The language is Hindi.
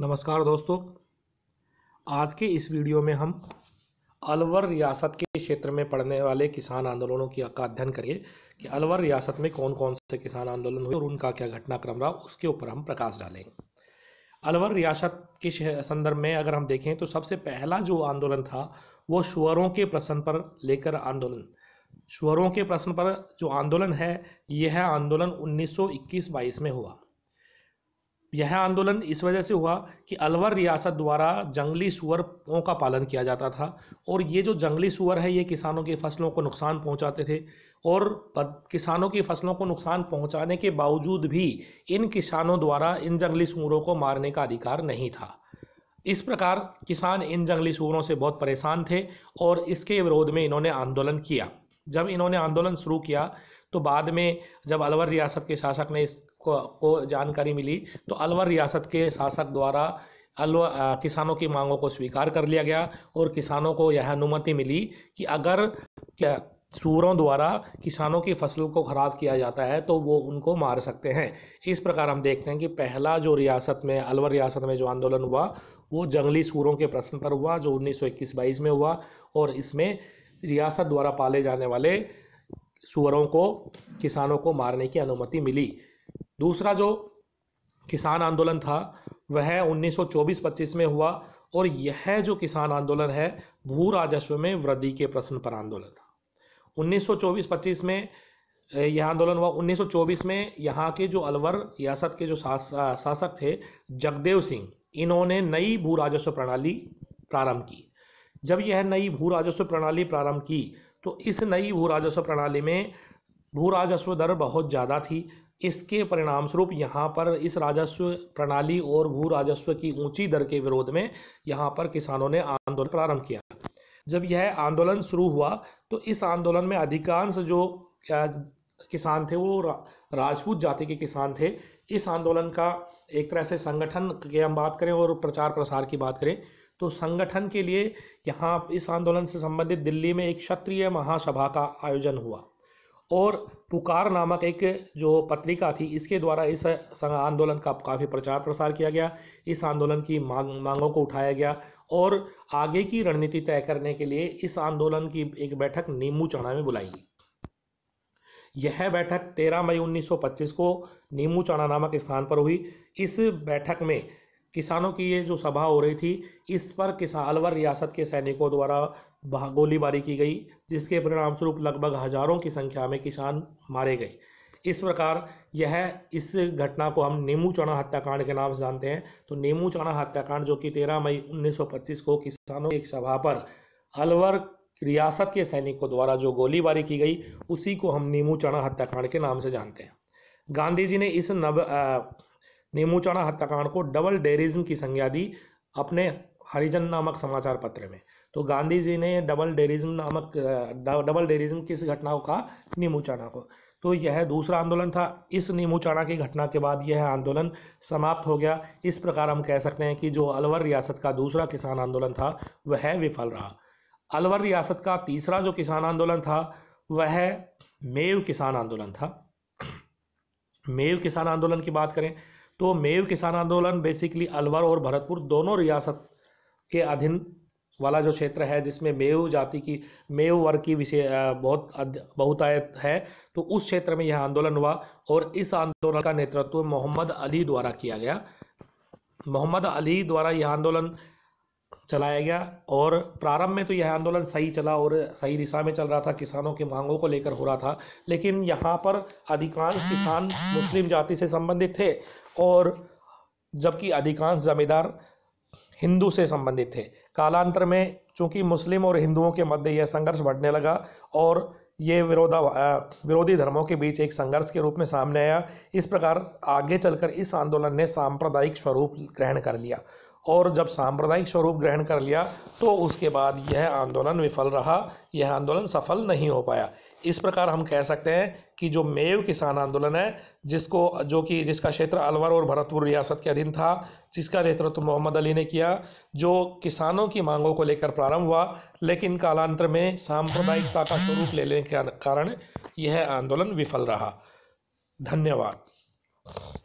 नमस्कार दोस्तों आज के इस वीडियो में हम अलवर रियासत के क्षेत्र में पड़ने वाले किसान आंदोलनों की का अध्ययन करिए कि अलवर रियासत में कौन कौन से किसान आंदोलन हुए और उनका क्या घटनाक्रम रहा उसके ऊपर हम प्रकाश डालेंगे अलवर रियासत के संदर्भ में अगर हम देखें तो सबसे पहला जो आंदोलन था वो श्वरों के प्रश्न पर लेकर आंदोलन श्वरों के प्रश्न पर जो आंदोलन है यह आंदोलन उन्नीस सौ में हुआ यह आंदोलन इस वजह से हुआ कि अलवर रियासत द्वारा जंगली सुअरों का पालन किया जाता था और ये जो जंगली सुअर है ये किसानों की फसलों को नुकसान पहुंचाते थे और किसानों की फसलों को नुकसान पहुंचाने के बावजूद भी इन किसानों द्वारा इन जंगली सुअरों को मारने का अधिकार नहीं था इस प्रकार किसान इन जंगली सुअरों से बहुत परेशान थे और इसके विरोध में इन्होंने आंदोलन किया जब इन्होंने आंदोलन शुरू किया तो बाद में जब अलवर रियासत के शासक ने इसको को जानकारी मिली तो अलवर रियासत के शासक द्वारा अलवर किसानों की मांगों को स्वीकार कर लिया गया और किसानों को यह अनुमति मिली कि अगर क्या सूरों द्वारा किसानों की फसल को ख़राब किया जाता है तो वो उनको मार सकते हैं इस प्रकार हम देखते हैं कि पहला जो रियासत में अलवर रियासत में जो आंदोलन हुआ वो जंगली सूरों के प्रश्न पर हुआ जो 1921-22 में हुआ और इसमें रियासत द्वारा पाले जाने वाले सुअरों को किसानों को मारने की अनुमति मिली दूसरा जो किसान आंदोलन था वह 1924-25 में हुआ और यह जो किसान आंदोलन है भू राजस्व में वृद्धि के प्रश्न पर आंदोलन था 1924-25 में यह आंदोलन हुआ 1924 में यहाँ के जो अलवर रियासत के जो शासक थे जगदेव सिंह इन्होंने नई भू राजस्व प्रणाली प्रारंभ की जब यह नई भू राजस्व प्रणाली प्रारंभ की तो इस नई भू राजस्व प्रणाली में भू राजस्व दर बहुत ज़्यादा थी इसके परिणामस्वरूप यहाँ पर इस राजस्व प्रणाली और भू राजस्व की ऊंची दर के विरोध में यहाँ पर किसानों ने आंदोलन प्रारंभ किया जब यह आंदोलन शुरू हुआ तो इस आंदोलन में अधिकांश जो किसान थे वो राजपूत जाति के किसान थे इस आंदोलन का एक तरह से संगठन की हम बात करें और प्रचार प्रसार की बात करें तो संगठन के लिए यहाँ इस आंदोलन से संबंधित दिल्ली में एक क्षत्रिय महासभा का आयोजन हुआ और पुकार नामक एक जो पत्रिका थी इसके द्वारा इस आंदोलन का काफ़ी प्रचार प्रसार किया गया इस आंदोलन की मांग मांगों को उठाया गया और आगे की रणनीति तय करने के लिए इस आंदोलन की एक बैठक नीमू चौड़ा में बुलाई गई यह बैठक 13 मई 1925 को नीमू चौड़ा नामक स्थान पर हुई इस बैठक में किसानों की ये जो सभा हो रही थी इस पर किसान अलवर रियासत के सैनिकों द्वारा गोलीबारी की गई जिसके परिणामस्वरूप लगभग हजारों की संख्या में किसान मारे गए इस प्रकार यह इस घटना को हम नेमू चौड़ा हत्याकांड के नाम से जानते हैं तो नेमू चौड़ा हत्याकांड जो कि 13 मई 1925 को किसानों की एक सभा पर अलवर रियासत के सैनिकों द्वारा जो गोलीबारी की गई उसी को हम नेमू चौड़ा हत्याकांड के नाम से जानते हैं गांधी जी ने इस नव नेमूचाणा हत्याकांड को डबल डेरिज्म की संज्ञा दी अपने हरिजन नामक समाचार पत्र में तो गांधी जी ने डबल डेरिज्म नामक डबल डेरिज्म किस घटना का नीमूचाणा को तो यह दूसरा आंदोलन था इस नीमूचाणा की घटना के बाद यह आंदोलन समाप्त हो गया इस प्रकार हम कह सकते हैं कि जो अलवर रियासत का दूसरा किसान आंदोलन था वह विफल रहा अलवर रियासत का तीसरा जो किसान आंदोलन था वह मेव किसान आंदोलन था मेव किसान आंदोलन की बात करें तो मेव किसान आंदोलन बेसिकली अलवर और भरतपुर दोनों रियासत के अधीन वाला जो क्षेत्र है जिसमें मेव जाति की मेव वर्ग की विषय बहुत बहुतायत है तो उस क्षेत्र में यह आंदोलन हुआ और इस आंदोलन का नेतृत्व मोहम्मद अली द्वारा किया गया मोहम्मद अली द्वारा यह आंदोलन चलाया गया और प्रारंभ में तो यह आंदोलन सही चला और सही दिशा में चल रहा था किसानों की मांगों को लेकर हो रहा था लेकिन यहाँ पर अधिकांश किसान मुस्लिम जाति से संबंधित थे और जबकि अधिकांश जमींदार हिंदू से संबंधित थे कालांतर में चूंकि मुस्लिम और हिंदुओं के मध्य यह संघर्ष बढ़ने लगा और ये विरोधा विरोधी धर्मों के बीच एक संघर्ष के रूप में सामने आया इस प्रकार आगे चलकर इस आंदोलन ने सांप्रदायिक स्वरूप ग्रहण कर लिया और जब सांप्रदायिक स्वरूप ग्रहण कर लिया तो उसके बाद यह आंदोलन विफल रहा यह आंदोलन सफल नहीं हो पाया इस प्रकार हम कह सकते हैं कि जो मेव किसान आंदोलन है जिसको जो कि जिसका क्षेत्र अलवर और भरतपुर रियासत के अधीन था जिसका नेतृत्व मोहम्मद अली ने किया जो किसानों की मांगों को लेकर प्रारंभ हुआ लेकिन कालांतर में सांप्रदायिकता का स्वरूप ले लेने के कारण यह आंदोलन विफल रहा धन्यवाद